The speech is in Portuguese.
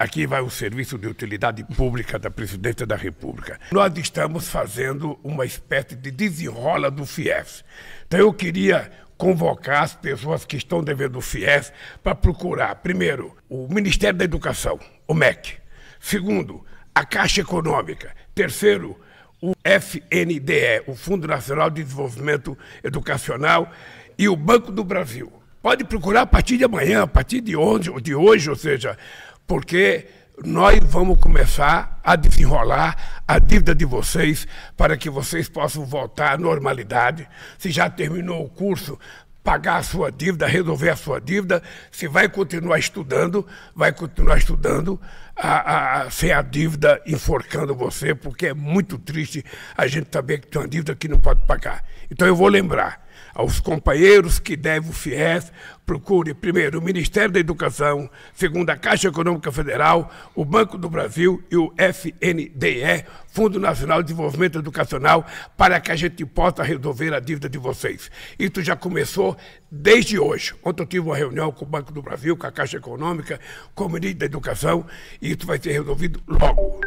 Aqui vai o Serviço de Utilidade Pública da Presidência da República. Nós estamos fazendo uma espécie de desenrola do FIES. Então eu queria convocar as pessoas que estão devendo o FIES para procurar, primeiro, o Ministério da Educação, o MEC. Segundo, a Caixa Econômica. Terceiro, o FNDE, o Fundo Nacional de Desenvolvimento Educacional, e o Banco do Brasil. Pode procurar a partir de amanhã, a partir de hoje, de hoje ou seja, porque nós vamos começar a desenrolar a dívida de vocês para que vocês possam voltar à normalidade. Se já terminou o curso, pagar a sua dívida, resolver a sua dívida, se vai continuar estudando, vai continuar estudando, a, a, sem a dívida enforcando você, porque é muito triste a gente saber que tem uma dívida que não pode pagar. Então eu vou lembrar aos companheiros que devem o FIES, procure primeiro o Ministério da Educação, segundo a Caixa Econômica Federal, o Banco do Brasil e o FNDE, Fundo Nacional de Desenvolvimento Educacional, para que a gente possa resolver a dívida de vocês. Isso já começou desde hoje. Ontem eu tive uma reunião com o Banco do Brasil, com a Caixa Econômica, com o Ministro da Educação, e isso vai ser resolvido logo.